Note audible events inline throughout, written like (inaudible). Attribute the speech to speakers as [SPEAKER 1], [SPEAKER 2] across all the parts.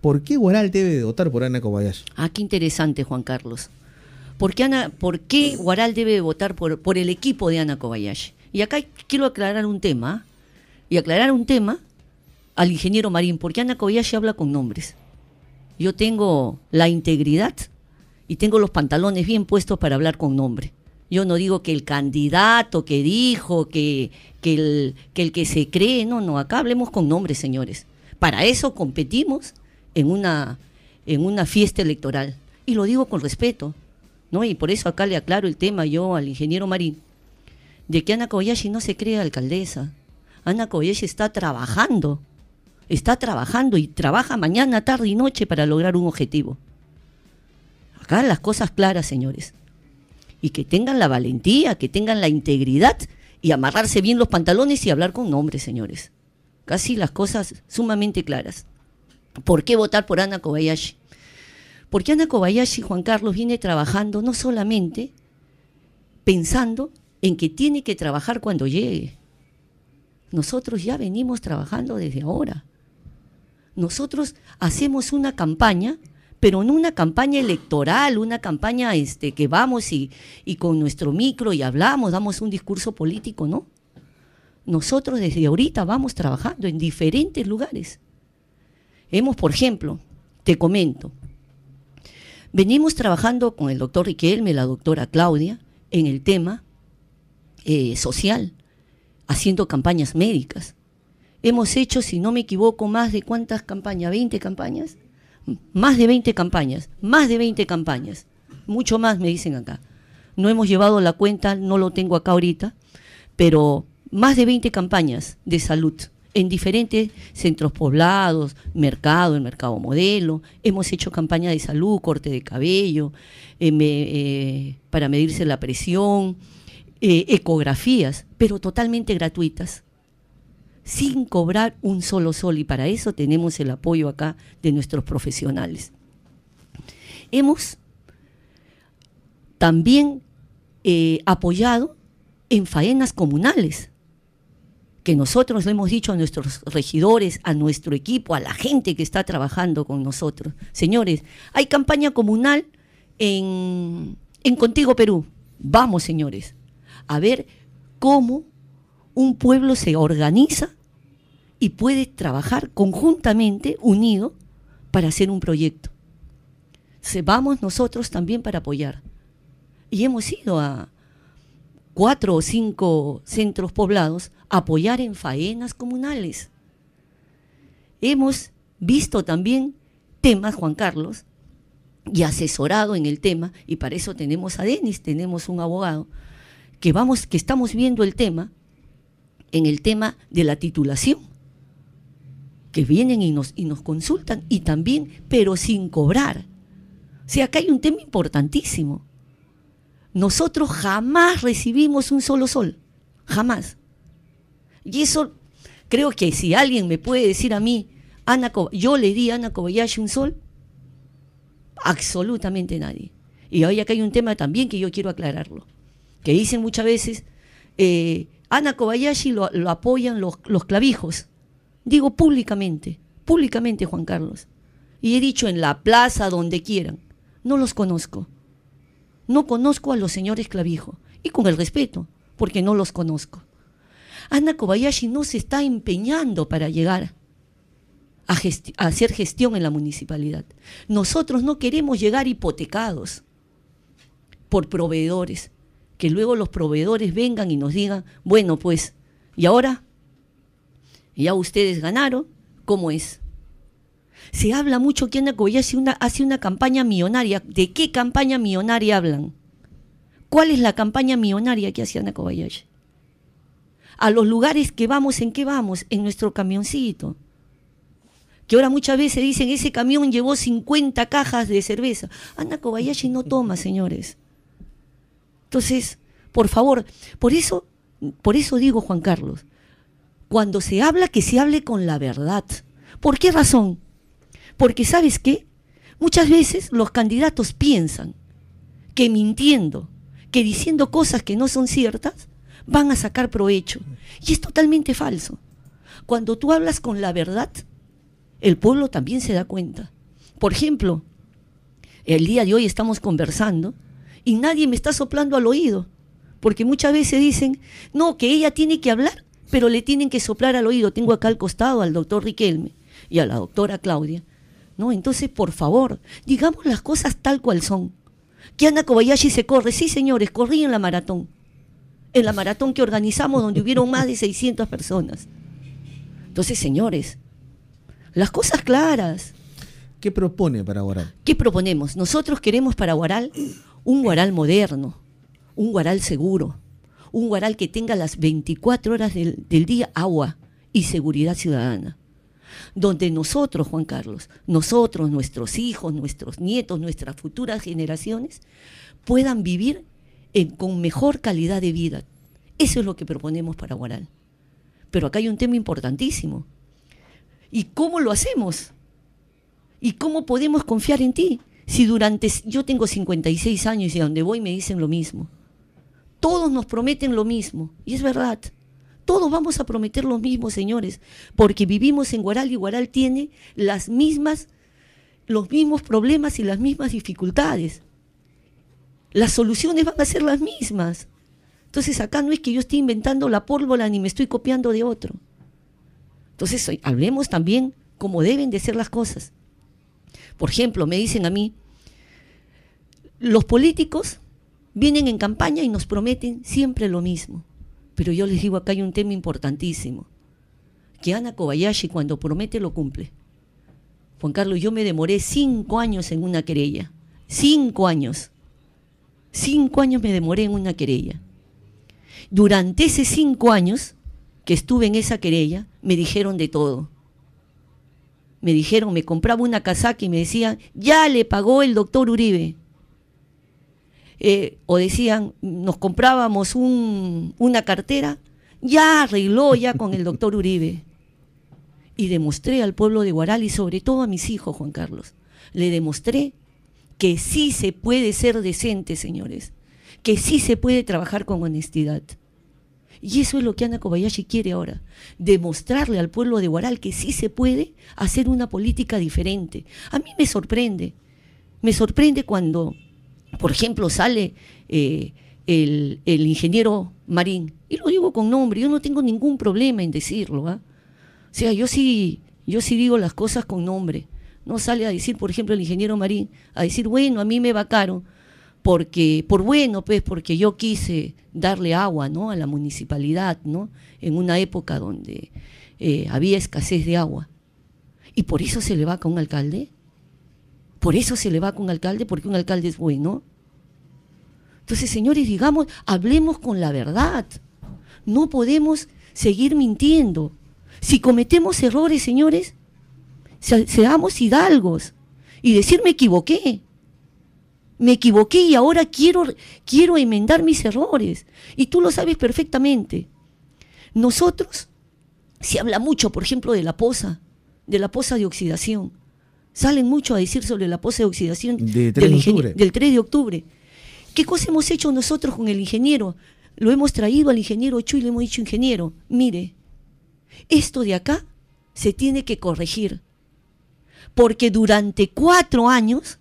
[SPEAKER 1] ¿Por qué Guaral debe votar por Ana Kobayashi? Ah, qué interesante, Juan Carlos. ¿Por qué, Ana, por qué Guaral debe votar por, por el equipo de Ana Kobayashi? Y acá quiero aclarar un tema. Y aclarar un tema al ingeniero Marín, porque Ana Kobayashi habla con nombres. Yo tengo la integridad y tengo los pantalones bien puestos para hablar con nombre. Yo no digo que el candidato que dijo, que, que el que se cree, no, no, acá hablemos con nombres, señores. Para eso competimos en una, en una fiesta electoral. Y lo digo con respeto, ¿no? Y por eso acá le aclaro el tema yo al ingeniero Marín, de que Ana Kobayashi no se cree alcaldesa. Ana Kobayashi está trabajando, está trabajando y trabaja mañana, tarde y noche para lograr un objetivo. Acá las cosas claras, señores. Y que tengan la valentía, que tengan la integridad y amarrarse bien los pantalones y hablar con nombres, señores. Casi las cosas sumamente claras. ¿Por qué votar por Ana Kobayashi? Porque Ana Kobayashi, Juan Carlos, viene trabajando no solamente pensando en que tiene que trabajar cuando llegue. Nosotros ya venimos trabajando desde ahora. Nosotros hacemos una campaña, pero no una campaña electoral, una campaña este, que vamos y, y con nuestro micro y hablamos, damos un discurso político, ¿no? Nosotros desde ahorita vamos trabajando en diferentes lugares Hemos, por ejemplo, te comento, venimos trabajando con el doctor Riquelme, la doctora Claudia, en el tema eh, social, haciendo campañas médicas. Hemos hecho, si no me equivoco, más de cuántas campañas, 20 campañas, más de 20 campañas, más de 20 campañas, mucho más me dicen acá. No hemos llevado la cuenta, no lo tengo acá ahorita, pero más de 20 campañas de salud en diferentes centros poblados, mercado, el mercado modelo, hemos hecho campaña de salud, corte de cabello, eh, eh, para medirse la presión, eh, ecografías, pero totalmente gratuitas, sin cobrar un solo sol, y para eso tenemos el apoyo acá de nuestros profesionales. Hemos también apoyado en faenas comunales que nosotros lo hemos dicho a nuestros regidores, a nuestro equipo, a la gente que está trabajando con nosotros. Señores, hay campaña comunal en, en Contigo Perú. Vamos, señores, a ver cómo un pueblo se organiza y puede trabajar conjuntamente, unido, para hacer un proyecto. vamos nosotros también para apoyar. Y hemos ido a, cuatro o cinco centros poblados, apoyar en faenas comunales. Hemos visto también temas, Juan Carlos, y asesorado en el tema, y para eso tenemos a Denis, tenemos un abogado, que, vamos, que estamos viendo el tema en el tema de la titulación, que vienen y nos, y nos consultan, y también, pero sin cobrar. O sea, acá hay un tema importantísimo. Nosotros jamás recibimos un solo sol, jamás. Y eso creo que si alguien me puede decir a mí, Ana, yo le di a Ana Kobayashi un sol, absolutamente nadie. Y hoy acá hay un tema también que yo quiero aclararlo, que dicen muchas veces, eh, Ana Kobayashi lo, apoyan los clavijos. Digo públicamente, públicamente Juan Carlos. Y he dicho en la plaza, donde quieran. No los conozco no conozco a los señores Clavijo, y con el respeto, porque no los conozco. Ana Kobayashi no se está empeñando para llegar a, a, hacer gestión en la municipalidad. Nosotros no queremos llegar hipotecados por proveedores, que luego los proveedores vengan y nos digan, bueno, pues, ¿y ahora? Ya ustedes ganaron, ¿cómo es? Se habla mucho que Ana Kobayashi una, hace una campaña millonaria. ¿De qué campaña millonaria hablan? ¿Cuál es la campaña millonaria que hace Ana Kobayashi? A los lugares que vamos, ¿en qué vamos? En nuestro camioncito. Que ahora muchas veces dicen, ese camión llevó 50 cajas de cerveza. Ana Kobayashi no toma, señores. Entonces, por favor, por eso, por eso digo, Juan Carlos, cuando se habla, que se hable con la verdad. ¿Por qué razón? Porque sabes qué? Muchas veces los candidatos piensan que mintiendo, que diciendo cosas que no son ciertas, van a sacar provecho. Y es totalmente falso. Cuando tú hablas con la verdad, el pueblo también se da cuenta. Por ejemplo, el día de hoy estamos conversando y nadie me está soplando al oído, porque muchas veces dicen, no, que ella tiene que hablar, pero le tienen que soplar al oído. Tengo acá al costado al doctor Riquelme y a la doctora Claudia entonces, por favor, digamos las cosas tal cual son. Que Ana Kobayashi se corre, sí señores, corrí en la maratón, en la maratón que organizamos donde hubieron más de 600 personas. Entonces, señores, las cosas claras. ¿Qué propone para Guaral? ¿Qué proponemos? Nosotros queremos para Guaral un Guaral moderno, un Guaral seguro, un Guaral que tenga las 24 horas del día agua y seguridad ciudadana donde nosotros, Juan Carlos, nosotros, nuestros hijos, nuestros nietos, nuestras futuras generaciones, puedan vivir con mejor calidad de vida. Eso es lo que proponemos para Guaral. Pero acá hay un tema importantísimo. ¿Y cómo lo hacemos? ¿Y cómo podemos confiar en ti? Si durante, yo tengo 56 años y a donde voy me dicen lo mismo. Todos nos prometen lo mismo. Y es verdad todos vamos a prometer lo mismo, señores, porque vivimos en Guaral y Guaral tiene las mismas, los mismos problemas y las mismas dificultades. Las soluciones van a ser las mismas. Entonces acá no es que yo esté inventando la pólvora ni me estoy copiando de otro. Entonces hablemos también como deben de ser las cosas. Por ejemplo, me dicen a mí, los políticos vienen en campaña y nos prometen siempre lo mismo. Pero yo les digo, acá hay un tema importantísimo, que Ana Kobayashi cuando promete lo cumple. Juan Carlos, yo me demoré cinco años en una querella, cinco años, cinco años me demoré en una querella. Durante esos cinco años que estuve en esa querella, me dijeron de todo me dijeron, me compraba una casaca y me decían, ya le pagó el doctor Uribe. Eh, o decían, nos comprábamos una cartera, ya arregló ya con el doctor Uribe. Y demostré al pueblo de Guaral y sobre todo a mis hijos, Juan Carlos, le demostré que sí se puede ser decente, señores, que sí se puede trabajar con honestidad. Y eso es lo que Ana Kobayashi quiere ahora, demostrarle al pueblo de Guaral que sí se puede hacer una política diferente. A mí me sorprende, me sorprende cuando por ejemplo, sale eh, el, el, ingeniero Marín, y lo digo con nombre, yo no tengo ningún problema en decirlo. ¿ah? O sea, yo sí, yo sí digo las cosas con nombre. No sale a decir, por ejemplo, el ingeniero Marín, a decir, bueno, a mí me vacaron porque por bueno, pues porque yo quise darle agua, ¿no? a la municipalidad, ¿no? en una época donde eh, había escasez de agua. Y por eso se le vaca a un alcalde. Por eso se le va con un alcalde, porque un alcalde es bueno. Entonces, señores, digamos, hablemos con la verdad. No podemos seguir mintiendo. Si cometemos errores, señores, seamos hidalgos y decir me equivoqué. Me equivoqué y ahora quiero, quiero enmendar mis errores. Y tú lo sabes perfectamente. Nosotros, se habla mucho, por ejemplo, de la poza, de la poza de oxidación salen mucho a decir sobre la pose de oxidación del, 3 de octubre. ¿Qué cosa hemos hecho nosotros con el ingeniero? Lo hemos traído al ingeniero Chu y le hemos dicho, ingeniero, mire, esto de acá se tiene que corregir. Porque durante cuatro años,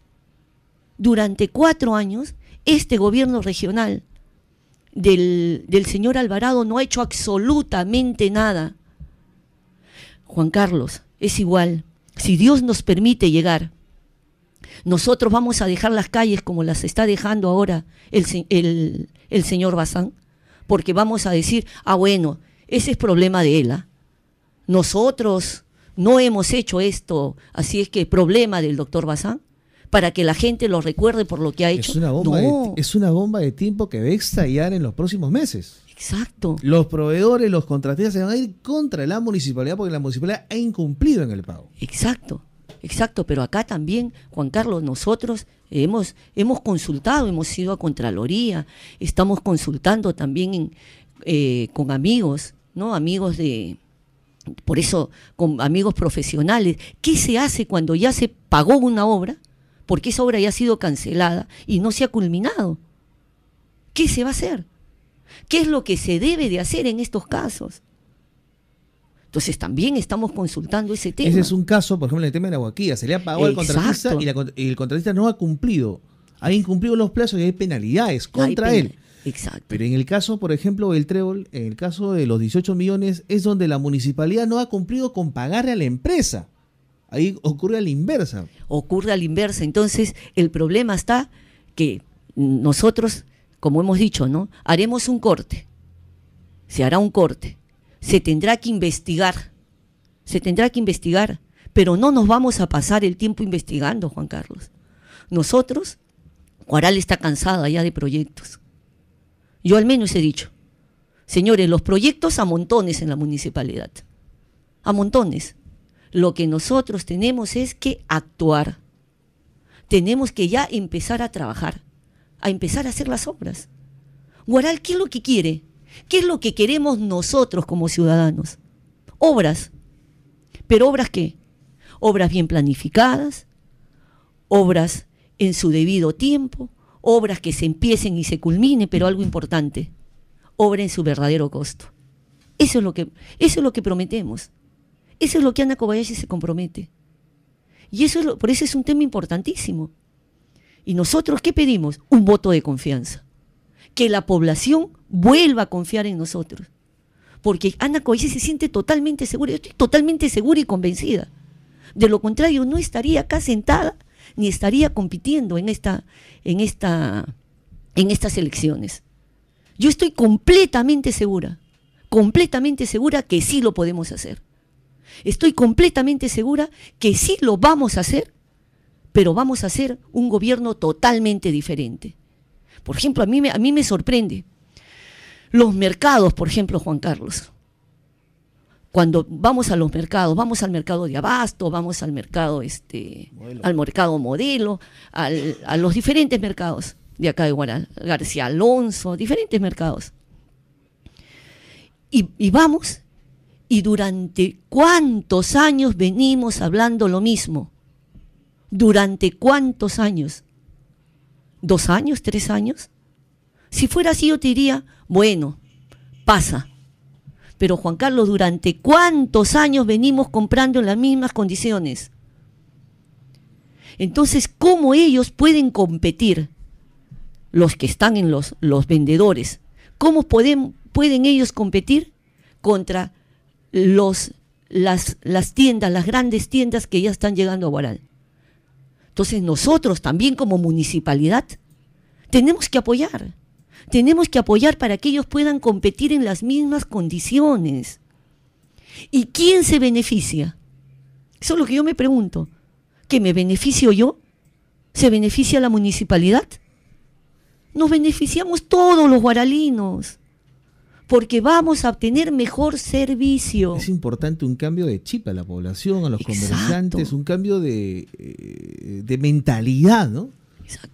[SPEAKER 1] durante cuatro años, este gobierno regional del señor Alvarado no ha hecho absolutamente nada. Juan Carlos, es igual si Dios nos permite llegar, nosotros vamos a dejar las calles como las está dejando ahora el, señor Bazán, porque vamos a decir, ah, bueno, ese es problema de él. ¿ah? Nosotros no hemos hecho esto, así es que problema del doctor Bazán para que la gente lo recuerde por lo que ha hecho. Es una bomba, de, es una bomba de tiempo que va a estallar en los próximos meses. Exacto. Los proveedores, los contratistas se van a ir contra la municipalidad porque la municipalidad ha incumplido en el pago. Exacto, exacto. Pero acá también, Juan Carlos, nosotros hemos, hemos consultado, hemos ido a Contraloría, estamos consultando también eh, con amigos, ¿no? Amigos de, por eso con amigos profesionales, ¿qué se hace cuando ya se pagó una obra? Porque esa obra ya ha sido cancelada y no se ha culminado. ¿Qué se va a hacer? ¿Qué es lo que se debe de hacer en estos casos? Entonces también estamos consultando ese tema. Ese es un caso, por ejemplo, en el tema de la Se le ha pagado al contratista y, el contratista no ha cumplido. Ha incumplido los plazos y hay penalidades contra él. Exacto. Pero en el caso, por ejemplo, del trébol, en el caso de los 18 millones, es donde la municipalidad no ha cumplido con pagarle a la empresa. Ahí ocurre a la inversa. Ocurre a la inversa. Entonces, el problema está que nosotros como hemos dicho, ¿no? Haremos un corte, se hará un corte, se tendrá que investigar, se tendrá que investigar, pero no nos vamos a pasar el tiempo investigando, Juan Carlos. Nosotros, Cuaral está cansada ya de proyectos. Yo al menos he dicho, señores, los proyectos a montones en la municipalidad, a montones. Lo que nosotros tenemos es que actuar, tenemos que ya empezar a trabajar a empezar a hacer las obras. Guaral, ¿qué es lo que quiere? ¿Qué es lo que queremos nosotros como ciudadanos? Obras. ¿Pero obras qué? Obras bien planificadas, obras en su debido tiempo, obras que se empiecen y se culmine, pero algo importante, obra en su verdadero costo. Eso es lo que, eso es lo que prometemos. Eso es lo que Ana Kobayashi se compromete. Y eso es por eso es un tema importantísimo. ¿Y nosotros qué pedimos? Un voto de confianza. Que la población vuelva a confiar en nosotros. Porque Ana Coice se siente totalmente segura, yo estoy totalmente segura y convencida. De lo contrario, no estaría acá sentada ni estaría compitiendo en, esta, en, esta, en estas elecciones. Yo estoy completamente segura, completamente segura que sí lo podemos hacer. Estoy completamente segura que sí lo vamos a hacer pero vamos a hacer un gobierno totalmente diferente. Por ejemplo, a mí, me, sorprende los mercados, por ejemplo, Juan Carlos. Cuando vamos a los mercados, vamos al mercado de abasto, vamos al mercado este, al mercado modelo, a los diferentes mercados de acá de Guaral, García Alonso, diferentes mercados. y vamos, y durante cuántos años venimos hablando lo mismo ¿Durante cuántos años? ¿Dos años? ¿Tres años? Si fuera así yo te diría, bueno, pasa. Pero Juan Carlos, ¿durante cuántos años venimos comprando en las mismas condiciones? Entonces, ¿cómo ellos pueden competir? Los que están en los, los vendedores. ¿Cómo pueden, pueden ellos competir contra los, las, las tiendas, las grandes tiendas que ya están llegando a Guaral? Entonces nosotros también como municipalidad tenemos que apoyar, tenemos que apoyar para que ellos puedan competir en las mismas condiciones. ¿Y quién se beneficia? Eso es lo que yo me pregunto. ¿Que me beneficio yo? ¿Se beneficia la municipalidad? Nos beneficiamos todos los guaralinos porque vamos a obtener mejor servicio. Es importante un cambio de chip a la población, a los comerciantes, un cambio de, eh, mentalidad, ¿no?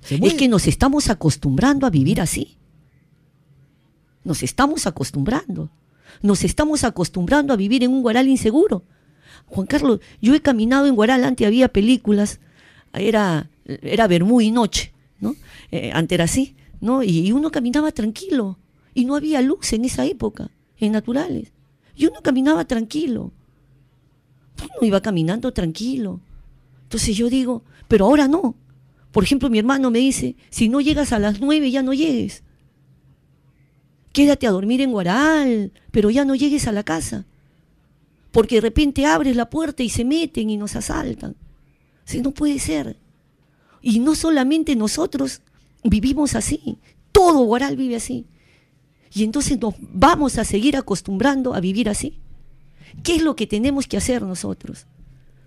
[SPEAKER 1] Es que nos estamos acostumbrando a vivir así. Nos estamos acostumbrando. Nos estamos acostumbrando a vivir en un Guaral inseguro. Juan Carlos, yo he caminado en Guaral, antes había películas, era, era Bermú y Noche, ¿no? Eh, antes era así, ¿no? y, uno caminaba tranquilo y no había luz en esa época, en naturales. Yo no caminaba tranquilo. No iba caminando tranquilo. Entonces yo digo, pero ahora no. Por ejemplo, mi hermano me dice, si no llegas a las nueve, ya no llegues. Quédate a dormir en Guaral, pero ya no llegues a la casa. Porque de repente abres la puerta y se meten y nos asaltan. O no puede ser. Y no solamente nosotros vivimos así. Todo Guaral vive así. Y entonces nos vamos a seguir acostumbrando a vivir así. ¿Qué es lo que tenemos que hacer nosotros?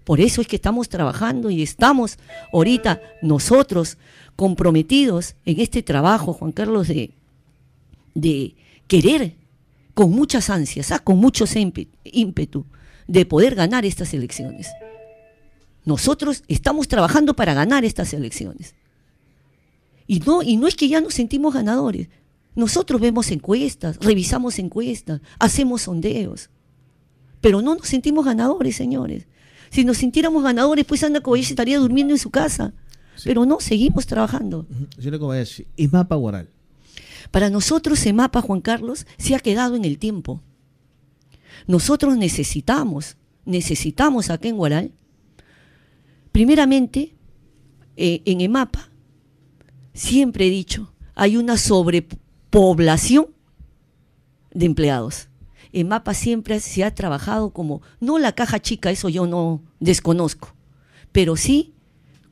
[SPEAKER 1] Por eso es que estamos trabajando y estamos ahorita nosotros comprometidos en este trabajo, Juan Carlos, de, de querer con muchas ansias, ¿ah? con mucho ímpetu, de poder ganar estas elecciones. Nosotros estamos trabajando para ganar estas elecciones. Y no, y no es que ya nos sentimos ganadores, nosotros vemos encuestas, revisamos encuestas, hacemos sondeos, pero no nos sentimos ganadores, señores. Si nos sintiéramos ganadores, pues Ana Cobayashi estaría durmiendo en su casa. Pero no, seguimos trabajando. Señora Mapa Emapa Guaral. Para nosotros, mapa Juan Carlos, se ha quedado en el tiempo. Nosotros necesitamos, necesitamos acá en Guaral, primeramente, eh, en EMAPA, siempre he dicho, hay una sobre, población de empleados. En MAPA siempre se ha trabajado como, no la caja chica, eso yo no desconozco, pero sí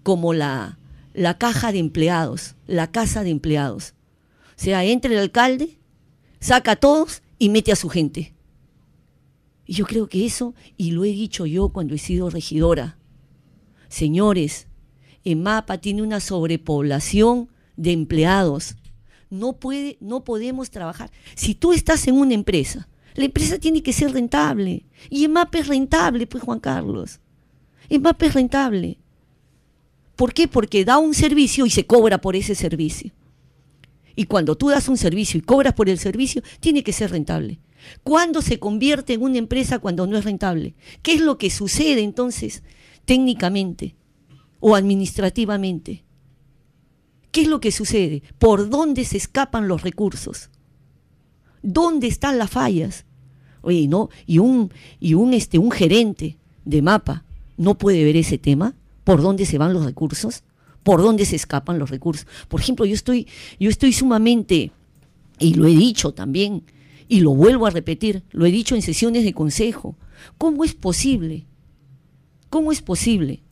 [SPEAKER 1] como la, la caja de empleados, la casa de empleados. O sea, entra el alcalde, saca a todos y mete a su gente. Y yo creo que eso, y lo he dicho yo cuando he sido regidora, señores, MAPA tiene una sobrepoblación de empleados no, puede, no podemos trabajar. Si tú estás en una empresa, la empresa tiene que ser rentable. Y EMAP es rentable, pues Juan Carlos. EMAP es rentable. ¿Por qué? Porque da un servicio y se cobra por ese servicio. Y cuando tú das un servicio y cobras por el servicio, tiene que ser rentable. ¿Cuándo se convierte en una empresa cuando no es rentable? ¿Qué es lo que sucede entonces técnicamente o administrativamente? ¿Qué es lo que sucede? ¿Por dónde se escapan los recursos? ¿Dónde están las fallas? Oye, no, y un, y un, este, un gerente de mapa no puede ver ese tema. ¿Por dónde se van los recursos? ¿Por dónde se escapan los recursos? Por ejemplo, yo estoy, yo estoy sumamente, y lo he dicho también, y lo vuelvo a repetir, lo he dicho en sesiones de consejo. ¿Cómo es posible? ¿Cómo es posible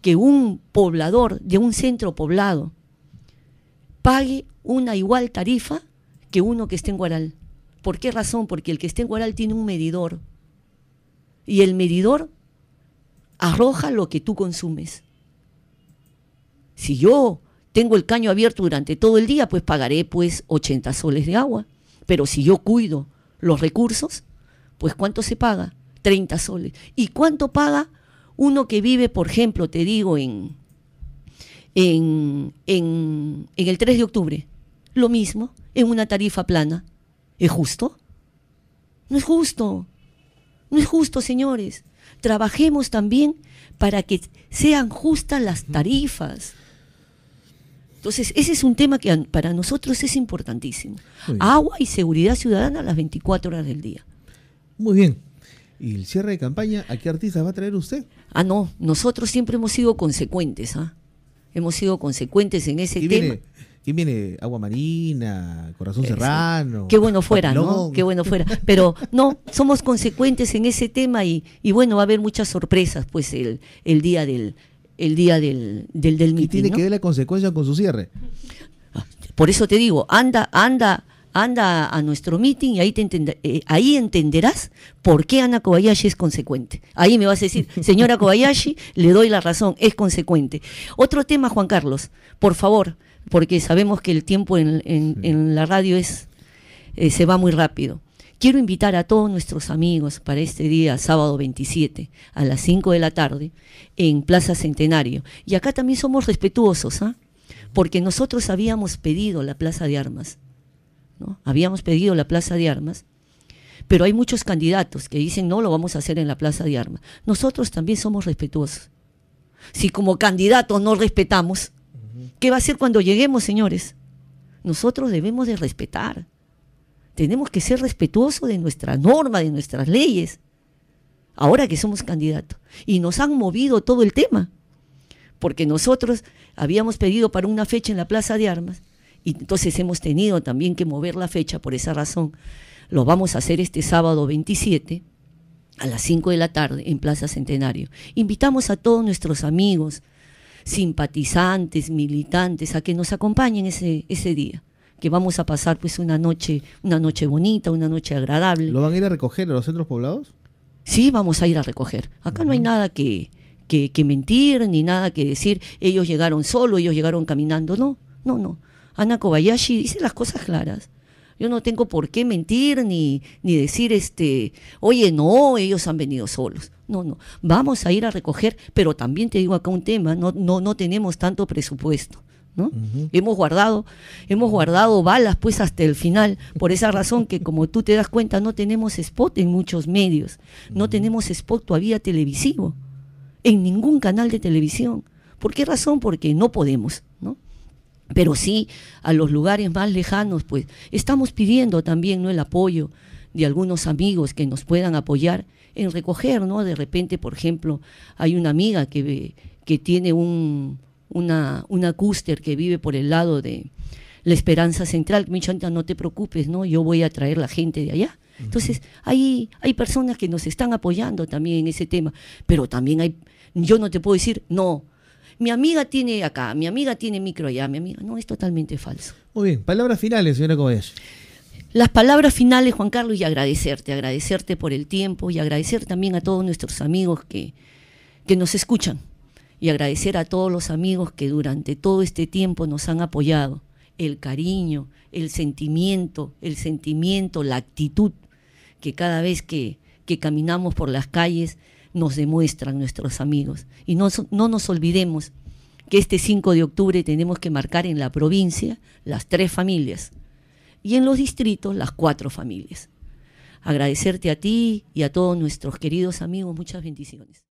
[SPEAKER 1] que un poblador de un centro poblado pague una igual tarifa que uno que esté en Guaral. ¿Por qué razón? Porque el que esté en Guaral tiene un medidor y el medidor arroja lo que tú consumes. Si yo tengo el caño abierto durante todo el día, pues pagaré pues 80 soles de agua. Pero si yo cuido los recursos, pues ¿cuánto se paga? 30 soles. ¿Y cuánto paga uno que vive, por ejemplo, te digo, en, en, el 3 de octubre. Lo mismo, en una tarifa plana. ¿Es justo? No es justo. No es justo, señores. Trabajemos también para que sean justas las tarifas. Entonces, ese es un tema que para nosotros es importantísimo. Agua y seguridad ciudadana a las 24 horas del día. Muy bien. ¿Y el cierre de campaña a qué artistas va a traer usted? Ah, no. Nosotros siempre hemos sido consecuentes. ¿ah? hemos sido consecuentes en ese tema. ¿Quién viene Agua Marina, Corazón Serrano. Qué bueno fuera, ¿no? Qué bueno fuera. Pero no, somos consecuentes en ese tema y, bueno, va a haber muchas sorpresas pues el, día del el día del, Y tiene que ver la consecuencia con su cierre. Ah, por eso te digo, anda, anda anda a nuestro meeting y ahí, te eh, entenderás por qué Ana Kobayashi es consecuente. Ahí me vas a decir, (laughs) señora Kobayashi, le doy la razón, es consecuente. Otro tema, Juan Carlos, por favor, porque sabemos que el tiempo en, la radio es, eh, se va muy rápido. Quiero invitar a todos nuestros amigos para este día, sábado 27, a las 5 de la tarde, en Plaza Centenario. Y acá también somos respetuosos, ¿ah? porque nosotros habíamos pedido la Plaza de Armas Habíamos pedido la plaza de armas, pero hay muchos candidatos que dicen no lo vamos a hacer en la plaza de armas. Nosotros también somos respetuosos. Si como candidatos no respetamos, ¿qué va a ser cuando lleguemos, señores? Nosotros debemos de respetar. Tenemos que ser respetuosos de nuestra norma, de nuestras leyes. Ahora que somos candidatos. Y nos han movido todo el tema. Porque nosotros habíamos pedido para una fecha en la Plaza de Armas y entonces hemos tenido también que mover la fecha por esa razón. Lo vamos a hacer este sábado 27 a las 5 de la tarde en Plaza Centenario. Invitamos a todos nuestros amigos, simpatizantes, militantes, a que nos acompañen ese, ese día que vamos a pasar pues una noche, una noche bonita, una noche agradable. ¿Lo van a ir a recoger a los centros poblados? Sí, vamos a ir a recoger. Acá no hay nada que, que, que, mentir ni nada que decir, ellos llegaron solo, ellos llegaron caminando, no, no, no. Ana Kobayashi dice las cosas claras. Yo no tengo por qué mentir ni, ni decir, este, oye, no, ellos han venido solos. No, no. Vamos a ir a recoger, pero también te digo acá un tema, no, no, no tenemos tanto presupuesto. ¿no? Hemos guardado, hemos guardado balas pues hasta el final, por esa razón que como tú te das cuenta no tenemos spot en muchos medios, no tenemos spot todavía televisivo, en ningún canal de televisión. ¿Por qué razón? Porque no podemos, ¿no? pero sí a los lugares más lejanos, pues estamos pidiendo también ¿no? el apoyo de algunos amigos que nos puedan apoyar en recoger, ¿no? De repente, por ejemplo, hay una amiga que, que tiene un, una, cúster que vive por el lado de la Esperanza Central, me no te preocupes, ¿no? Yo voy a traer la gente de allá. Entonces, hay, hay personas que nos están apoyando también en ese tema, pero también hay, yo no te puedo decir, no, mi amiga tiene acá, mi amiga tiene micro allá, mi amiga. No, es totalmente falso. Muy bien, palabras finales, señora Gómez. Las palabras finales, Juan Carlos, y agradecerte, agradecerte por el tiempo y agradecer también a todos nuestros amigos que, que nos escuchan y agradecer a todos los amigos que durante todo este tiempo nos han apoyado. El cariño, el sentimiento, el sentimiento, la actitud que cada vez que, que caminamos por las calles nos demuestran nuestros amigos. Y no, no nos olvidemos que este 5 de octubre tenemos que marcar en la provincia las tres familias y en los distritos las cuatro familias. Agradecerte a ti y a todos nuestros queridos amigos. Muchas bendiciones.